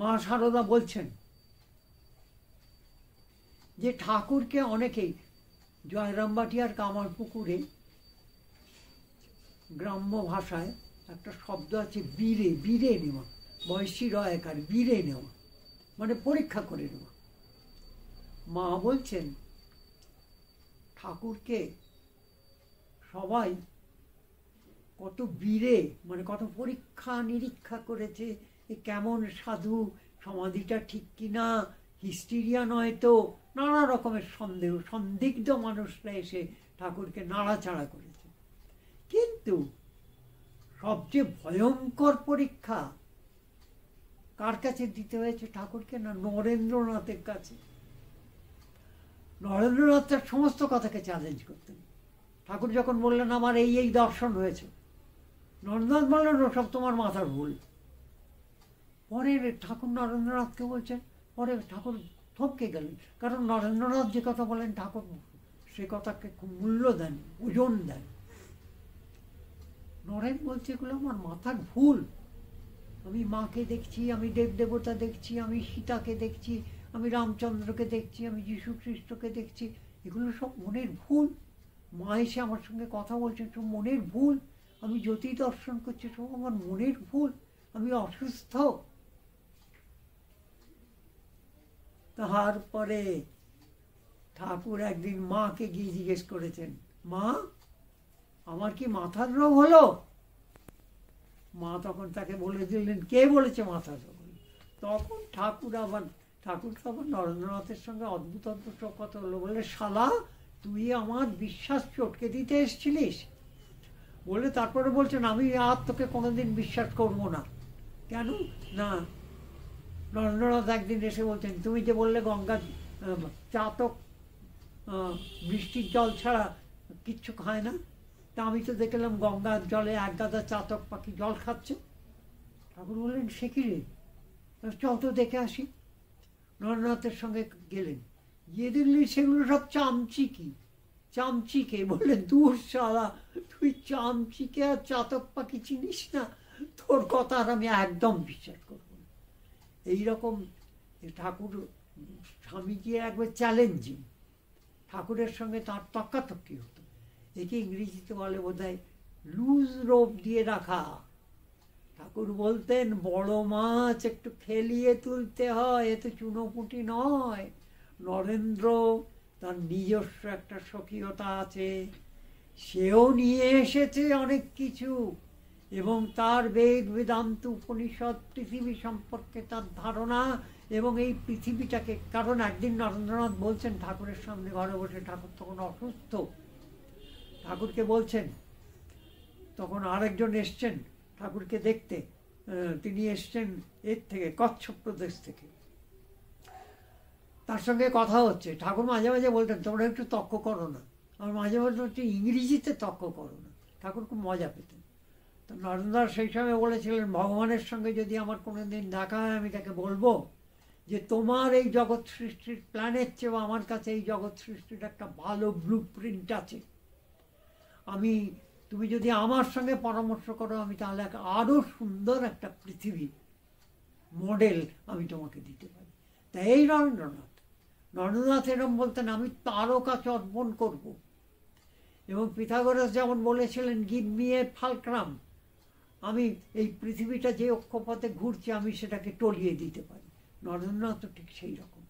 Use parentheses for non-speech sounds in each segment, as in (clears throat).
মা সারদা বলছেন যে ঠাকুরকে অনেকেই জয়রামবাটিয়ার কামার পুকুরে গ্রাম্য ভাষায় একটা শব্দ আছে বীরে বীরে নেওয়া বয়সী রয়কার বীরে নেওয়া মানে পরীক্ষা করে নেওয়া মা বলছেন ঠাকুরকে সবাই কত বীরে মানে কত পরীক্ষা নিরীক্ষা করেছে কেমন সাধু সমাধিটা ঠিক কিনা হিস্টিরিয়া নয় তো নানা রকমের সন্দেহ সন্দিগ্ধ মানুষরা এসে ঠাকুরকে নাড়াচাড়া করেছে কিন্তু সবচেয়ে ভয়ঙ্কর পরীক্ষা কার কাছে দিতে হয়েছে ঠাকুরকে না নরেন্দ্রনাথের কাছে নরেন্দ্রনাথটা সমস্ত কথাকে চ্যালেঞ্জ করতেন ঠাকুর যখন বললেন আমার এই এই দর্শন হয়েছে নরেন্দ্রনাথ বললেন ওসব তোমার মাথার ভুল পরে ঠাকুর নরেন্দ্রনাথকে বলছেন পরে ঠাকুর থমকে গেলেন কারণ নরেন্দ্রনাথ যে কথা বলেন ঠাকুর সে কথাকে খুব মূল্য দেন ওজন দেন নরেন বলছে এগুলো আমার মাথার ভুল আমি মাকে দেখছি আমি দেব দেবতা দেখছি আমি সীতাকে দেখছি আমি রামচন্দ্রকে দেখছি আমি যীশু খ্রিস্টকে দেখছি এগুলো সব মনের ভুল মা এসে আমার সঙ্গে কথা বলছে সব মনের ভুল আমি জ্যোতি দর্শন করছি সব আমার মনের ভুল আমি অসুস্থ তাহার পরে ঠাকুর একদিন মাকে গিয়ে জিজ্ঞেস করেছেন মা আমার কি মাথার রোগ হলো মা তখন তাকে বলে দিলেন কে বলেছে মাথার রোগ তখন ঠাকুর আবার ঠাকুর তখন নরেন্দ্রনাথের সঙ্গে অদ্ভুত অদ্ভুত সব কথা হলো বলে শালা তুই আমার বিশ্বাস চটকে দিতে এসছিলিস বলে তারপরে বলছেন আমি আর তোকে কোনোদিন বিশ্বাস করবো না কেন না নন্দনাথ একদিন এসে বলছেন তুমি যে বললে গঙ্গা চাতক বৃষ্টির জল ছাড়া কিচ্ছু খায় না তা আমি তো দেখলাম গঙ্গার জলে এক গাদা চাতক পাখি জল খাচ্ছে ঠাকুর বললেন সে কি রে চল তো দেখে আসি নরনাথের সঙ্গে গেলেন গিয়ে দেখলেন সেগুলো সব চামচিকি চামচিকে বললে দূর সারা তুই চামচিকে আর চাতক পাখি চিনিস না তোর কথা আর আমি একদম বিশ্বাস করি এই রকম ঠাকুর স্বামীজি একবার চ্যালেঞ্জিং ঠাকুরের সঙ্গে তার তক্কাতক্কি হতো একে ইংরেজিতে বলে বোধ লুজ রোপ দিয়ে রাখা ঠাকুর বলতেন বড় মাছ একটু খেলিয়ে তুলতে হয় এ তো চুনোপুটি নয় নরেন্দ্র তার নিজস্ব একটা স্বকীয়তা আছে সেও নিয়ে এসেছে অনেক কিছু এবং তার বেদ বেদান্ত উপনিষদ পৃথিবী সম্পর্কে তার ধারণা এবং এই পৃথিবীটাকে কারণ একদিন নরেন্দ্রনাথ বলছেন ঠাকুরের সামনে ঘরে বসে ঠাকুর তখন অসুস্থ ঠাকুরকে বলছেন তখন আরেকজন এসছেন ঠাকুরকে দেখতে তিনি এসছেন এর থেকে কচ্ছপ প্রদেশ থেকে তার সঙ্গে কথা হচ্ছে ঠাকুর মাঝে মাঝে বলতেন তোমরা একটু তর্ক করো না আমার মাঝে মাঝে হচ্ছে ইংরেজিতে তর্ক করো না ঠাকুর খুব মজা পেতেন তো নরেন্দ্র সেই সময় বলেছিলেন ভগবানের সঙ্গে যদি আমার কোনো দিন দেখা হয় আমি তাকে বলবো যে তোমার এই জগৎ সৃষ্টির প্ল্যানের চেয়েও আমার কাছে এই জগৎ সৃষ্টির একটা ভালো ব্লু প্রিন্ট আছে আমি তুমি যদি আমার সঙ্গে পরামর্শ করো আমি তাহলে আরও সুন্দর একটা পৃথিবী মডেল আমি তোমাকে দিতে পারি তা এই নরেন্দ্রনাথ নরেন্দ্রনাথ এরম বলতেন আমি কাছে অর্পণ করব এবং পিথাগোরাস যেমন বলেছিলেন গিভ মি এ ফালক্রাম আমি এই পৃথিবীটা যে অক্ষপথে ঘুরছে আমি সেটাকে টলিয়ে দিতে পারি নরেন্দ্রনাথ ঠিক সেই রকম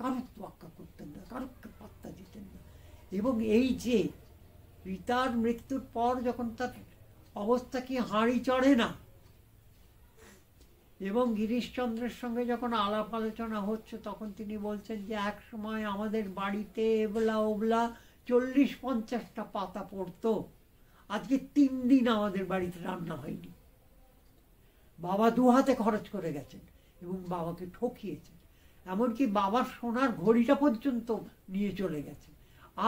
কারোর তোয়াক্কা করতেন না কারোকে পাত্তা দিতেন না এবং এই যে পিতার মৃত্যুর পর যখন তার অবস্থা কি হাঁড়ি চড়ে না এবং গিরিশচন্দ্রের সঙ্গে যখন আলাপ আলোচনা হচ্ছে তখন তিনি বলছেন যে এক সময় আমাদের বাড়িতে এবলা ওবলা চল্লিশ পঞ্চাশটা পাতা পড়তো আজকে তিন দিন আমাদের বাড়িতে রান্না হয়নি বাবা দু হাতে খরচ করে গেছেন এবং বাবাকে ঠকিয়েছেন এমনকি বাবার সোনার ঘড়িটা পর্যন্ত নিয়ে চলে গেছে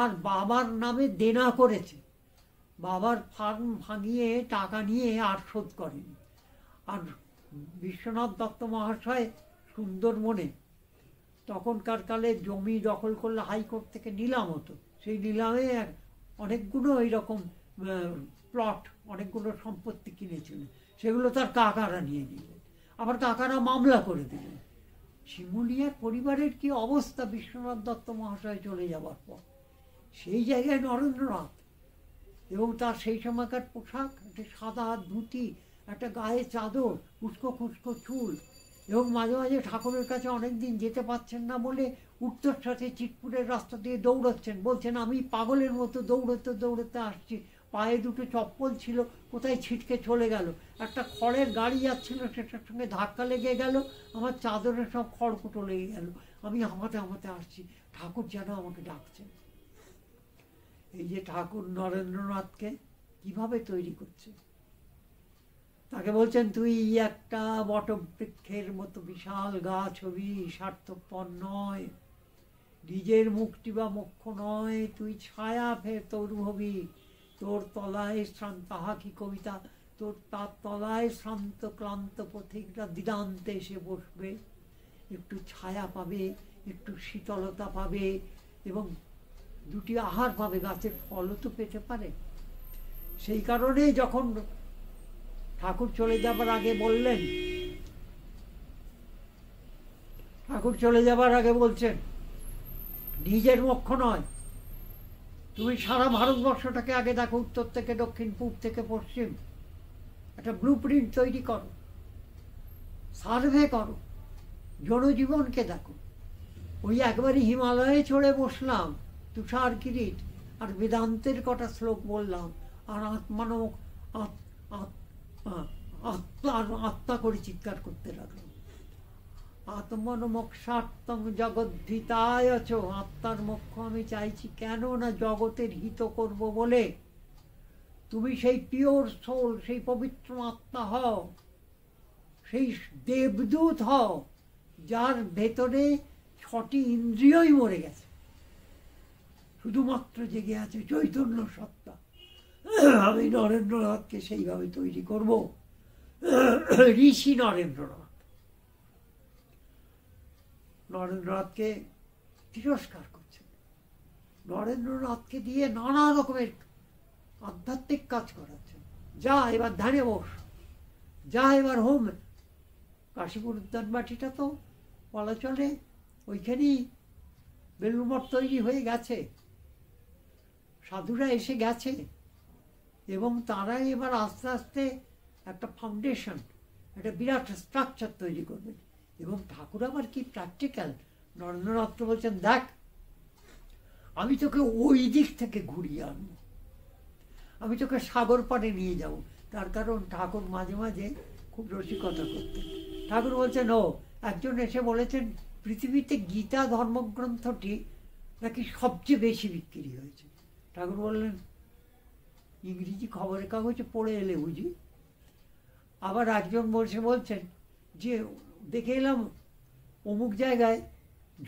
আর বাবার নামে দেনা করেছে বাবার ফার্ম ভাঙিয়ে টাকা নিয়ে আর শোধ করেনি আর বিশ্বনাথ দত্ত মহাশয় সুন্দর মনে তখনকার কালে জমি দখল করলে হাইকোর্ট থেকে নিলাম হতো সেই নিলামে অনেকগুলো এইরকম প্লট অনেকগুলো সম্পত্তি কিনেছিলেন সেগুলো তার কাকারা নিয়ে নিলেন আবার কাকারা মামলা করে দিলেন শিমুলিয়ার পরিবারের কি অবস্থা বিশ্বনাথ দত্ত মহাশয় চলে যাওয়ার পর সেই জায়গায় নরেন্দ্রনাথ এবং তার সেই সময়কার পোশাক একটা সাদা ধুতি একটা গায়ে চাদর উস্কো খুস্কো চুল এবং মাঝে মাঝে ঠাকুরের কাছে অনেক দিন যেতে পারছেন না বলে উত্তর সাথে চিটপুরের রাস্তা দিয়ে দৌড়াচ্ছেন বলছেন আমি পাগলের মতো দৌড়তে দৌড়তে আসছি পায়ে দুটো চপ্পল ছিল কোথায় ছিটকে চলে গেল একটা খড়ের গাড়ি যাচ্ছিল সেটার সঙ্গে ধাক্কা লেগে গেল আমার চাদরের সব খড়কুটো লেগে গেল আমি আমাতে আমাতে আসছি ঠাকুর যেন আমাকে ডাকছেন এই যে ঠাকুর নরেন্দ্রনাথকে কিভাবে তৈরি করছে তাকে বলছেন তুই একটা বটবৃক্ষের মতো বিশাল গা ছবি স্বার্থপর নয় নিজের মুক্তি বা মুখ্য নয় তুই ছায়া ফের তরু হবি তোর তলায় তাহা কি কবিতা তোর তার তলায় শ্রান্ত ক্লান্ত পথিকরা দিদান্তে এসে বসবে একটু ছায়া পাবে একটু শীতলতা পাবে এবং দুটি আহার পাবে গাছের ফলও তো পেতে পারে সেই কারণে যখন ঠাকুর চলে যাবার আগে বললেন ঠাকুর চলে যাবার আগে বলছেন নিজের মক্ষ নয় তুমি সারা ভারতবর্ষটাকে আগে দেখো উত্তর থেকে দক্ষিণ পূর্ব থেকে পশ্চিম একটা ব্লু প্রিন্ট তৈরি করো সার্ভে করো জনজীবনকে দেখো ওই একবারই হিমালয়ে চড়ে বসলাম তুষার কিরিট আর বেদান্তের কটা শ্লোক বললাম আর আত্মানব আত্মা আত্মা করে চিৎকার করতে লাগলাম আত্মন মোক্ষার্থম জগদ্ধিতায় আছো আত্মার মোক্ষ আমি চাইছি কেন না জগতের হিত করব বলে তুমি সেই পিওর সোল সেই পবিত্র আত্মা হও সেই দেবদূত হও যার ভেতরে ছটি ইন্দ্রিয়ই মরে গেছে শুধুমাত্র জেগে আছে চৈতন্য সত্তা আমি নরেন্দ্রনাথকে সেইভাবে তৈরি করব ঋষি নরেন্দ্রনাথ নরেন্দ্রনাথকে তিরস্কার করছেন নরেন্দ্রনাথকে দিয়ে নানা রকমের আধ্যাত্মিক কাজ করাচ্ছেন যা এবার ধানে বস যা এবার হোম কাশীপুর উদ্যান মাটিটা তো বলা চলে ওইখানেই বেলুমঠ তৈরি হয়ে গেছে সাধুরা এসে গেছে এবং তারা এবার আস্তে আস্তে একটা ফাউন্ডেশন একটা বিরাট স্ট্রাকচার তৈরি করবেন এবং ঠাকুর আমার কি প্র্যাকটিক্যাল নরেন্দ্রনাথ বলছেন দেখ আমি তোকে ওই দিক থেকে ঘুরিয়ে আনবো আমি তোকে সাগর পাড়ে নিয়ে যাব তার কারণ ঠাকুর মাঝে মাঝে খুব রসিকতা করতেন ঠাকুর বলছেন ও একজন এসে বলেছেন পৃথিবীতে গীতা ধর্মগ্রন্থটি নাকি সবচেয়ে বেশি বিক্রি হয়েছে ঠাকুর বললেন ইংরেজি খবরের কাগজে পড়ে এলে বুঝি আবার একজন বসে বলছেন যে দেখে এলাম অমুক জায়গায়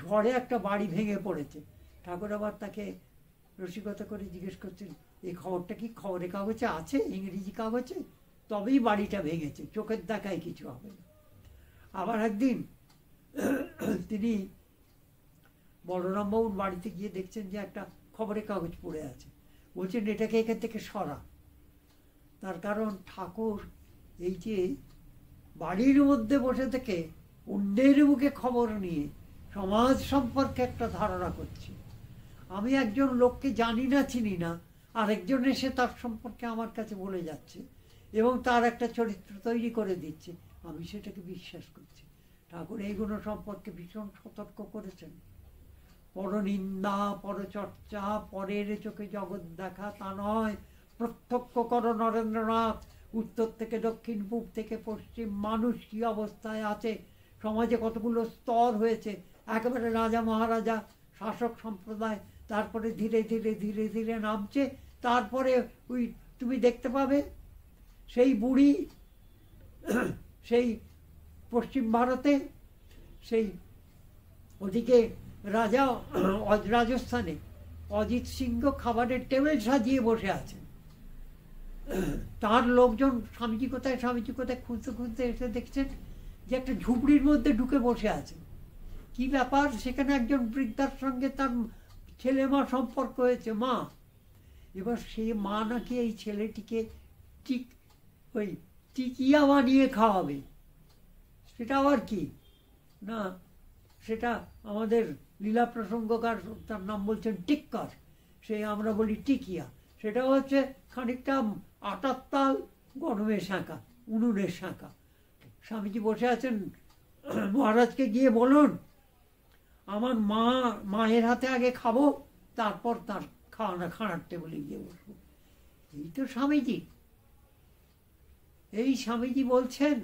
ঝড়ে একটা বাড়ি ভেঙে পড়েছে ঠাকুর আবার তাকে রসিকতা করে জিজ্ঞেস করছেন এই খবরটা কি খবরের কাগজে আছে ইংরেজি কাগজে তবেই বাড়িটা ভেঙেছে চোখের দেখায় কিছু হবে না আবার একদিন তিনি বলরামবাবুর বাড়িতে গিয়ে দেখছেন যে একটা খবরের কাগজ পড়ে আছে বলছেন এটাকে এখান থেকে সরা তার কারণ ঠাকুর এই যে বাড়ির মধ্যে বসে থেকে অন্যের মুখে খবর নিয়ে সমাজ সম্পর্কে একটা ধারণা করছি আমি একজন লোককে জানি না চিনি না আরেকজন এসে তার সম্পর্কে আমার কাছে বলে যাচ্ছে এবং তার একটা চরিত্র তৈরি করে দিচ্ছে আমি সেটাকে বিশ্বাস করছি ঠাকুর এইগুলো সম্পর্কে ভীষণ সতর্ক করেছেন পরনিন্দা পরচর্চা পরের চোখে জগৎ দেখা তা নয় প্রত্যক্ষ কর নরেন্দ্রনাথ উত্তর থেকে দক্ষিণ পূব থেকে পশ্চিম মানুষ কী অবস্থায় আছে সমাজে কতগুলো স্তর হয়েছে একেবারে রাজা মহারাজা শাসক সম্প্রদায় তারপরে ধীরে ধীরে ধীরে ধীরে নামছে তারপরে ওই তুমি দেখতে পাবে সেই বুড়ি সেই পশ্চিম ভারতে সেই ওদিকে রাজা রাজস্থানে অজিত সিংহ খাবারের টেবিল সাজিয়ে বসে আছেন তার লোকজন স্বামীজি কোথায় স্বামীজি কোথায় খুঁজতে খুঁজতে এসে দেখছেন যে একটা ঝুপড়ির মধ্যে ঢুকে বসে আছে কি ব্যাপার সেখানে একজন বৃদ্ধার সঙ্গে তার ছেলে মা সম্পর্ক হয়েছে মা এবার সে মা নাকি এই ছেলেটিকে টিক ওই টিকিয়া বানিয়ে খাওয়াবে সেটা আবার কি না সেটা আমাদের লীলা প্রসঙ্গকার তার নাম বলছেন টিক্কর সে আমরা বলি টিকিয়া সেটা হচ্ছে খানিকটা আটার তাল গরমের শাঁখা উনুনের শাঁখা স্বামীজি বসে আছেন (clears throat) মহারাজকে গিয়ে বলুন আমার মা মায়ের হাতে আগে খাবো তারপর তার খাওয়ানা খাঁড়ার টেবিলে গিয়ে বসবো এই তো স্বামীজি এই স্বামীজি বলছেন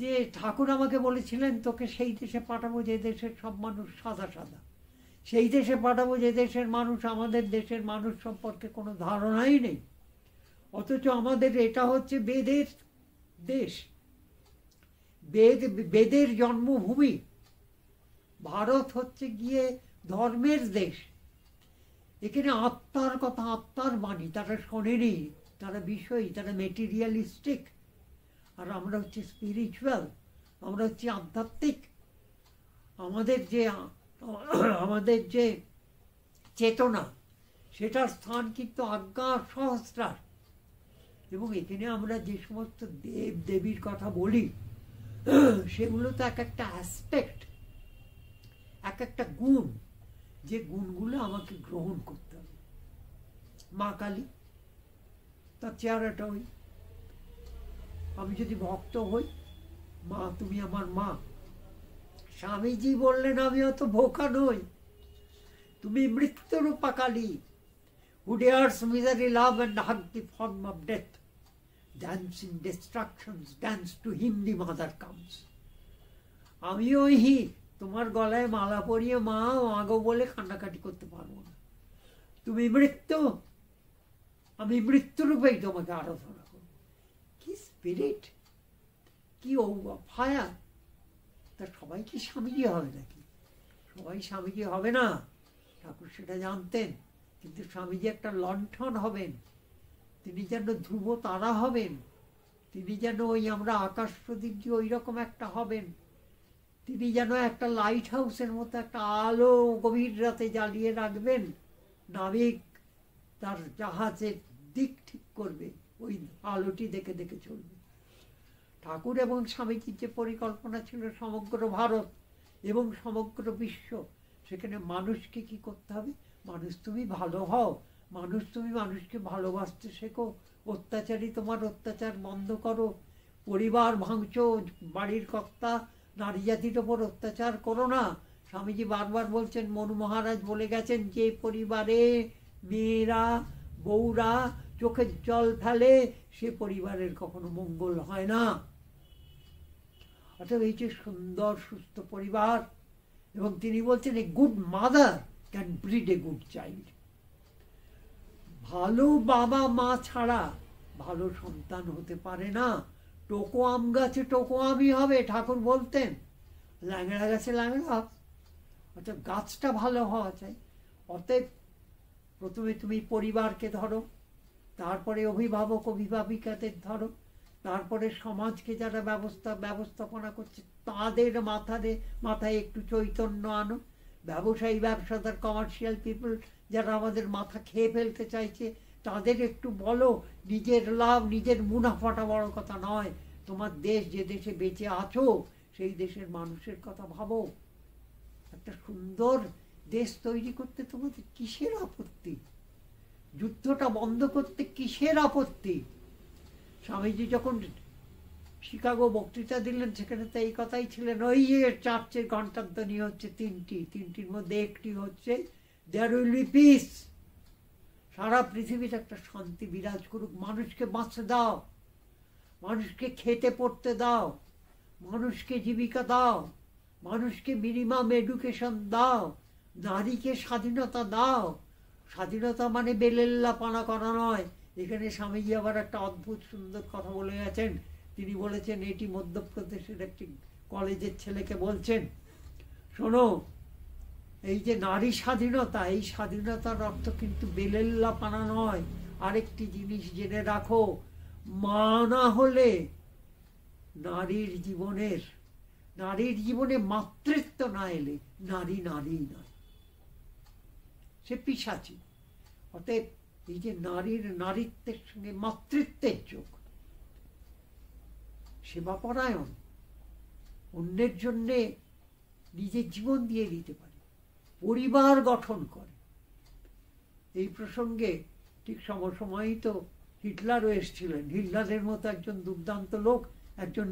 যে ঠাকুর আমাকে বলেছিলেন তোকে সেই দেশে পাঠাবো যে দেশের সব মানুষ সাদা সাদা সেই দেশে পাঠাবো যে দেশের মানুষ আমাদের দেশের মানুষ সম্পর্কে কোনো ধারণাই নেই অথচ আমাদের এটা হচ্ছে বেদের দেশ বেদ বেদের জন্মভূমি ভারত হচ্ছে গিয়ে ধর্মের দেশ এখানে আত্মার কথা আত্মার মানি তারা শোনেনি তারা বিষয়ী তারা মেটেরিয়ালিস্টিক আর আমরা হচ্ছে স্পিরিচুয়াল আমরা হচ্ছে আধ্যাত্মিক আমাদের যে আমাদের যে চেতনা সেটার স্থান কিন্তু আজ্ঞা সহস্রার এবং এখানে আমরা যে সমস্ত দেব দেবীর কথা বলি সেগুলো তো এক একটা অ্যাসপেক্ট এক একটা গুণ যে গুণগুলো আমাকে গ্রহণ করতে হবে মা কালী তার চেহারাটা ওই আমি যদি ভক্ত হই মা তুমি আমার মা স্বামীজি বললেন আমি অত ভোকা নই তুমি মৃত্যুরূপা Kali who dares misery, love and hug the form of death dance in destructions, dance to him the mother comes. আমিও হি তোমার গলায় মালা পরিয়ে মা মাগো বলে কান্নাকাটি করতে পারবো না তুমি মৃত্যু আমি মৃত্যুরূপেই তোমাকে আরাধনা করব কি স্পিরিট কি ফায়ার তা সবাই কি স্বামীজি হবে নাকি সবাই স্বামীজি হবে না ঠাকুর সেটা জানতেন কিন্তু স্বামীজি একটা লণ্ঠন হবেন তিনি যেন ধ্রুব তারা হবেন তিনি যেন ওই আমরা আকাশ প্রদীপ দিয়ে ওই রকম একটা হবেন তিনি যেন একটা লাইট হাউসের মতো একটা আলো গভীর রাতে জ্বালিয়ে রাখবেন নাবিক তার জাহাজের দিক ঠিক করবে ওই আলোটি দেখে দেখে চলবে ঠাকুর এবং স্বামীজির যে পরিকল্পনা ছিল সমগ্র ভারত এবং সমগ্র বিশ্ব সেখানে মানুষকে কি করতে হবে মানুষ তুমি ভালো হও মানুষ তুমি মানুষকে ভালোবাসতে শেখো অত্যাচারী তোমার অত্যাচার বন্ধ করো পরিবার ভাঙছ বাড়ির কর্তা নারী জাতির ওপর অত্যাচার করো না স্বামীজি বারবার বলছেন মনু মহারাজ বলে গেছেন যে পরিবারে মেয়েরা বউরা চোখের জল ফেলে সে পরিবারের কখনো মঙ্গল হয় না অর্থাৎ এই যে সুন্দর সুস্থ পরিবার এবং তিনি বলছেন a good mother can breed a good child ভালো বাবা মা ছাড়া ভালো সন্তান হতে পারে না টোকো আম গাছে টোকো আমি হবে ঠাকুর বলতেন ল্যাংড়া গাছে ল্যাংড়া অর্থাৎ আচ্ছা, গাছটা ভালো হওয়া চাই অতএব প্রথমে তুমি পরিবারকে ধরো তারপরে অভিভাবক অভিভাবিকাদের ধরো তারপরে সমাজকে যারা ব্যবস্থা ব্যবস্থাপনা করছে তাদের মাথাতে মাথায় একটু চৈতন্য আনো ব্যবসায়ী ব্যবসাদার কমার্শিয়াল পিপল যারা আমাদের মাথা খেয়ে ফেলতে চাইছে তাদের একটু বলো নিজের লাভ নিজের মুনাফাটা বড় কথা নয় তোমার দেশ যে দেশে বেঁচে আছো সেই দেশের মানুষের কথা ভাবো একটা সুন্দর দেশ তৈরি করতে তোমাদের কিসের আপত্তি যুদ্ধটা বন্ধ করতে কিসের আপত্তি স্বামীজি যখন শিকাগো বক্তৃতা দিলেন সেখানে তো এই কথাই ছিলেন ওই চার্চের ঘণ্টার ধ্বনি হচ্ছে তিনটি তিনটির মধ্যে একটি হচ্ছে দেয়ার উইল বি পিস সারা পৃথিবীতে একটা শান্তি বিরাজ করুক মানুষকে বাঁচতে দাও মানুষকে খেতে পড়তে দাও মানুষকে জীবিকা দাও মানুষকে মিনিমাম এডুকেশন দাও নারীকে স্বাধীনতা দাও স্বাধীনতা মানে বেলেল্লা পানা করা নয় এখানে স্বামীজি আবার একটা অদ্ভুত সুন্দর কথা বলে গেছেন তিনি বলেছেন এটি মধ্যপ্রদেশের একটি কলেজের ছেলেকে বলছেন শোনো এই যে নারী স্বাধীনতা এই স্বাধীনতার অর্থ কিন্তু বেলেল্লা পানা নয় আরেকটি জিনিস জেনে রাখো মা না হলে নারীর জীবনের নারীর জীবনে মাতৃত্ব না এলে নারী নারী নয় সে পিসাচি অতএব এই যে নারীর নারীত্বের সঙ্গে মাতৃত্বের যোগ সেবাপরায়ণ অন্যের জন্যে নিজের জীবন দিয়ে দিতে পারে পরিবার গঠন করে এই প্রসঙ্গে ঠিক সমসময়ই তো হিটলারও এসেছিলেন হিটলারের মতো একজন দুর্দান্ত লোক একজন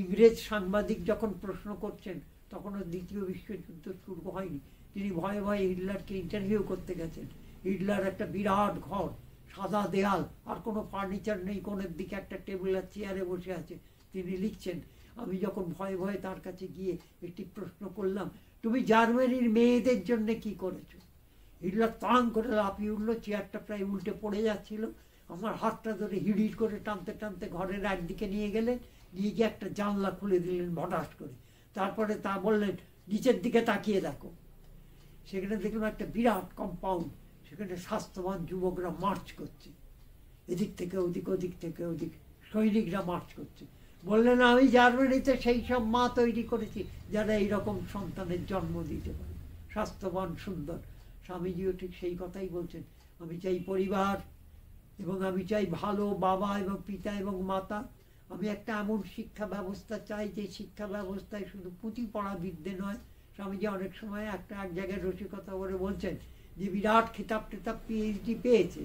ইংরেজ সাংবাদিক যখন প্রশ্ন করছেন তখনও দ্বিতীয় বিশ্বযুদ্ধ শুরু হয়নি তিনি ভয়ে ভয়ে হিটলারকে ইন্টারভিউ করতে গেছেন হিটলার একটা বিরাট ঘর সাদা দেয়াল আর কোনো ফার্নিচার নেই কোনের দিকে একটা টেবিল আর চেয়ারে বসে আছে তিনি লিখছেন আমি যখন ভয়ে ভয়ে তার কাছে গিয়ে একটি প্রশ্ন করলাম তুমি জার্মানির মেয়েদের জন্য কি করেছো হিটলার তাং করে লাফিয়ে উঠলো চেয়ারটা প্রায় উল্টে পড়ে যাচ্ছিল আমার হাতটা ধরে হিড়ির করে টানতে টানতে ঘরের একদিকে নিয়ে গেলেন নিয়ে গিয়ে একটা জানলা খুলে দিলেন ভটাস করে তারপরে তা বললেন নিচের দিকে তাকিয়ে দেখো সেখানে দেখলাম একটা বিরাট কম্পাউন্ড সেখানে স্বাস্থ্যবান যুবকরা মার্চ করছে এদিক থেকে ওদিক ওদিক থেকে ওদিক সৈনিকরা মার্চ করছে বললেন আমি জার্মানিতে সেই সব মা তৈরি করেছি যারা এইরকম সন্তানের জন্ম দিতে পারে স্বাস্থ্যবান সুন্দর স্বামীজিও ঠিক সেই কথাই বলছেন আমি চাই পরিবার এবং আমি চাই ভালো বাবা এবং পিতা এবং মাতা আমি একটা এমন শিক্ষা ব্যবস্থা চাই যে শিক্ষা ব্যবস্থায় শুধু পুঁতি পড়া বিদ্যে নয় স্বামীজি অনেক সময় একটা এক জায়গায় রসিকতা করে বলছেন যে বিরাট খেতাব টেতাব পিএইচডি পেয়েছে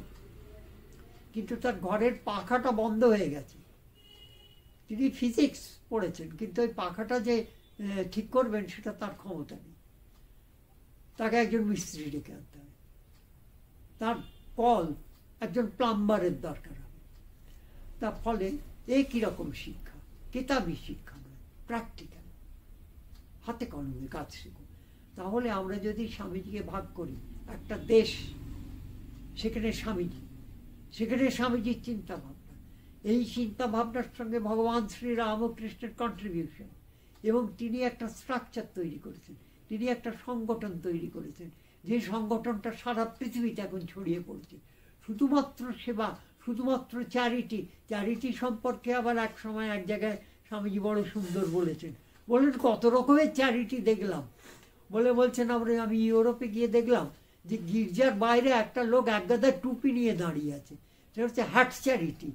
কিন্তু তার ঘরের পাখাটা বন্ধ হয়ে গেছে তিনি ফিজিক্স পড়েছেন কিন্তু ওই পাখাটা যে ঠিক করবেন সেটা তার ক্ষমতা নেই তাকে একজন মিস্ত্রি ডেকে আনতে হবে তার কল একজন প্লাম্বারের দরকার হবে তার ফলে এই কীরকম শিক্ষা কিতাবি শিক্ষা নয় প্র্যাকটিক্যাল হাতে কলমে কাজ শিখুন তাহলে আমরা যদি স্বামীজিকে ভাগ করি একটা দেশ সেখানে স্বামীজি সেখানে স্বামীজির চিন্তা এই চিন্তা ভাবনার সঙ্গে ভগবান শ্রী রামকৃষ্ণের কন্ট্রিবিউশন এবং তিনি একটা স্ট্রাকচার তৈরি করেছেন তিনি একটা সংগঠন তৈরি করেছেন যে সংগঠনটা সারা পৃথিবীতে এখন ছড়িয়ে পড়ছে শুধুমাত্র সেবা শুধুমাত্র চ্যারিটি চ্যারিটি সম্পর্কে আবার এক সময় এক জায়গায় স্বামীজি বড় সুন্দর বলেছেন বললেন কত রকমের চ্যারিটি দেখলাম বলে বলছেন আমরা আমি ইউরোপে গিয়ে দেখলাম যে গির্জার বাইরে একটা লোক একগাদার টুপি নিয়ে দাঁড়িয়ে আছে সেটা হচ্ছে হ্যাট চ্যারিটি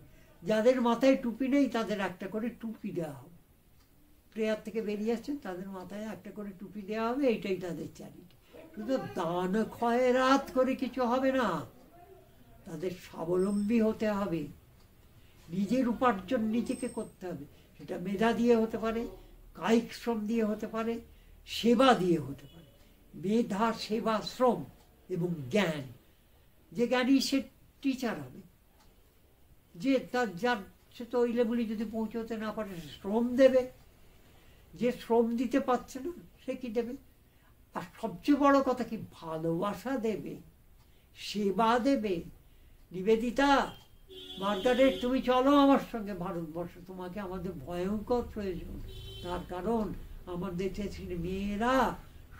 যাদের মাথায় টুপি নেই তাদের একটা করে টুপি দেওয়া হবে প্রেয়ার থেকে বেরিয়ে আসছেন তাদের মাথায় একটা করে টুপি দেওয়া হবে এইটাই তাদের চ্যারিটি কিন্তু দান খয়রাত করে কিছু হবে না তাদের স্বাবলম্বী হতে হবে নিজের উপার্জন নিজেকে করতে হবে সেটা মেধা দিয়ে হতে পারে কায়িক শ্রম দিয়ে হতে পারে সেবা দিয়ে হতে পারে মেধা সেবা শ্রম এবং জ্ঞান যে জ্ঞানী সে টিচার হবে যে তার যার সে তো ওই লেবুলি যদি পৌঁছতে না পারে শ্রম দেবে যে শ্রম দিতে পারছে না সে কি দেবে আর সবচেয়ে বড় কথা কি ভালোবাসা দেবে সেবা দেবে নিবেদিতা মার্গারেট তুমি চলো আমার সঙ্গে ভারতবর্ষ তোমাকে আমাদের ভয়ঙ্কর প্রয়োজন তার কারণ আমার দেশের মেয়েরা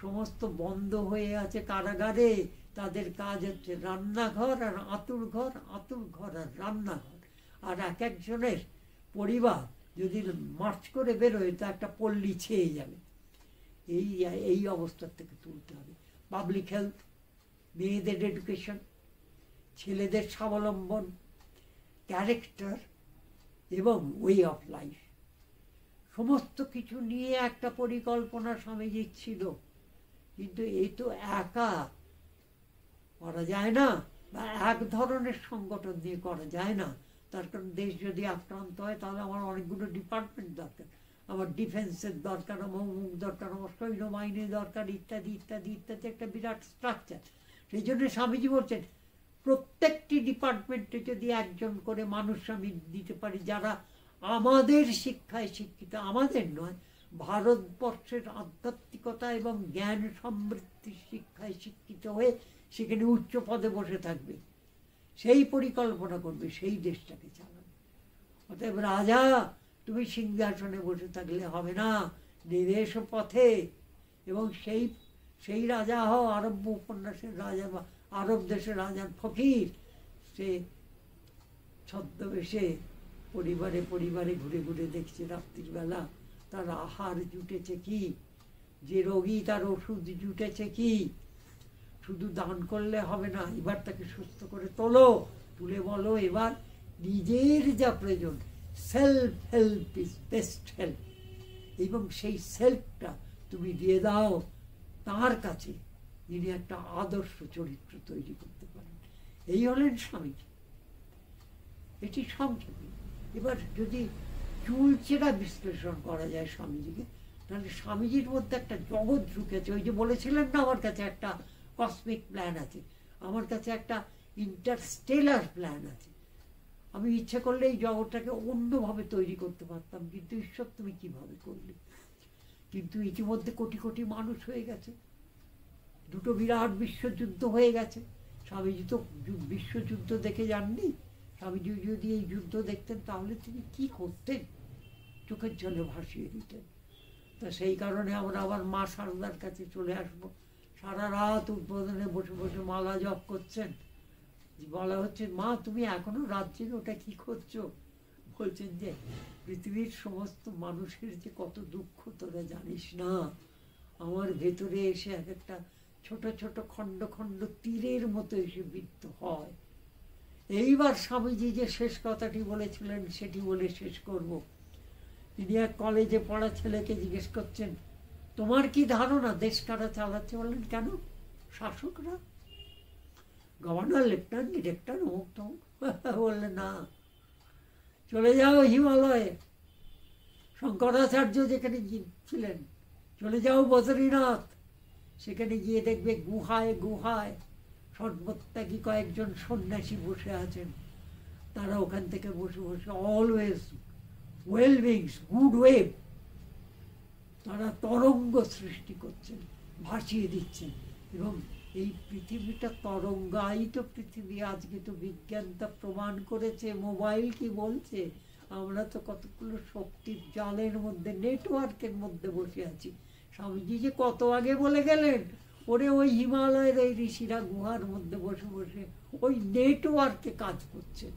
সমস্ত বন্ধ হয়ে আছে কারাগারে তাদের কাজ হচ্ছে রান্নাঘর আর আতুর ঘর আতুর ঘর আর রান্নাঘর আর এক একজনের পরিবার যদি মার্চ করে বেরোয় তা একটা পল্লী ছেয়ে যাবে এই এই অবস্থার থেকে তুলতে হবে পাবলিক হেলথ মেয়েদের এডুকেশন ছেলেদের স্বাবলম্বন ক্যারেক্টার এবং ওয়ে অফ লাইফ সমস্ত কিছু নিয়ে একটা পরিকল্পনা স্বামীজির ছিল কিন্তু এই তো একা করা যায় না বা এক ধরনের সংগঠন দিয়ে করা যায় না তার কারণ দেশ যদি আক্রান্ত হয় তাহলে আমার অনেকগুলো ডিপার্টমেন্ট দরকার আমার ডিফেন্সের দরকার আমার অমুক দরকার আমার সৈন্য বাহিনী দরকার ইত্যাদি ইত্যাদি ইত্যাদি একটা বিরাট স্ট্রাকচার সেই জন্য স্বামীজি বলছেন প্রত্যেকটি ডিপার্টমেন্টে যদি একজন করে মানুষ আমি দিতে পারি যারা আমাদের শিক্ষায় শিক্ষিত আমাদের নয় ভারতবর্ষের আধ্যাত্মিকতা এবং জ্ঞান সমৃদ্ধির শিক্ষায় শিক্ষিত হয়ে সেখানে উচ্চ পদে বসে থাকবে সেই পরিকল্পনা করবে সেই দেশটাকে চালাবে অতএব রাজা তুমি সিংহাসনে বসে থাকলে হবে না নিরেশ পথে এবং সেই সেই রাজা হও আরব্য উপন্যাসের রাজা বা আরব দেশের রাজার ফকির সে ছদ্মবেশে পরিবারে পরিবারে ঘুরে ঘুরে দেখছে রাত্রিবেলা তার আহার জুটেছে কি যে রোগী তার ওষুধ জুটেছে কি শুধু দান করলে হবে না এবার তাকে সুস্থ করে তোলো তুলে বলো এবার নিজের যা প্রয়োজন self help is best help এবং সেই সেলফটা তুমি দিয়ে দাও তার কাছে যিনি একটা আদর্শ চরিত্র তৈরি করতে পারেন এই হলেন স্বামীজি এটি সংক্ষেপে এবার যদি চুলচেরা বিশ্লেষণ করা যায় স্বামীজিকে তাহলে স্বামীজির মধ্যে একটা জগৎ ঢুকেছে ওই যে বলেছিলেন না আমার কাছে একটা কসমিক প্ল্যান আছে আমার কাছে একটা ইন্টারস্টেলার প্ল্যান আছে আমি ইচ্ছে করলে এই জগৎটাকে অন্যভাবে তৈরি করতে পারতাম কিন্তু ঈশ্বর তুমি কীভাবে করলে কিন্তু ইতিমধ্যে কোটি কোটি মানুষ হয়ে গেছে দুটো বিরাট বিশ্বযুদ্ধ হয়ে গেছে স্বামীজি তো বিশ্বযুদ্ধ দেখে যাননি স্বামীজি যদি এই যুদ্ধ দেখতেন তাহলে তিনি কি করতেন চোখের জলে ভাসিয়ে দিতেন তা সেই কারণে আমরা আবার মা সারদার কাছে চলে আসবো সারা রাত উদ্বোধনে বসে বসে মালা জপ করছেন বলা হচ্ছে মা তুমি এখনো রাত্রির ওটা কি করছো বলছেন যে পৃথিবীর সমস্ত মানুষের যে কত দুঃখ তোরা জানিস না আমার ভেতরে এসে এক একটা ছোট ছোট খণ্ড খণ্ড তীরের মতো এসে বৃত্ত হয় এইবার স্বামীজি যে শেষ কথাটি বলেছিলেন সেটি বলে শেষ করব তিনি এক কলেজে পড়া ছেলেকে জিজ্ঞেস করছেন তোমার কি ধারণা দেশ কারা চালাচ্ছে বললেন কেন শাসকরা গভর্নর লেফটেন্যান্ট ডিরেক্টর অমুক তমুক (laughs) বললেন না চলে যাও হিমালয়ে শঙ্করাচার্য যেখানে ছিলেন চলে যাও বদ্রীনাথ সেখানে গিয়ে দেখবে গুহায় গুহায় সর্বত্যাগী কয়েকজন সন্ন্যাসী বসে আছেন তারা ওখান থেকে বসে বসে always well beings good wave তারা তরঙ্গ সৃষ্টি করছেন ভাসিয়ে দিচ্ছেন এবং এই পৃথিবীটা তরঙ্গায়িত পৃথিবী আজকে তো বিজ্ঞানটা প্রমাণ করেছে মোবাইল কি বলছে আমরা তো কতগুলো শক্তির জালের মধ্যে নেটওয়ার্কের মধ্যে বসে আছি স্বামীজি যে কত আগে বলে গেলেন ওরে ওই হিমালয়ের এই ঋষিরা গুহার মধ্যে বসে বসে ওই নেটওয়ার্কে কাজ করছেন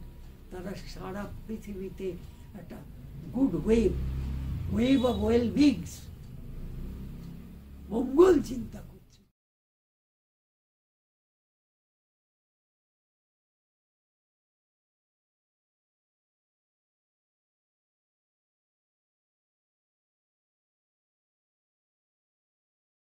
তারা সারা পৃথিবীতে একটা good wave wave of well beings Mongol cinta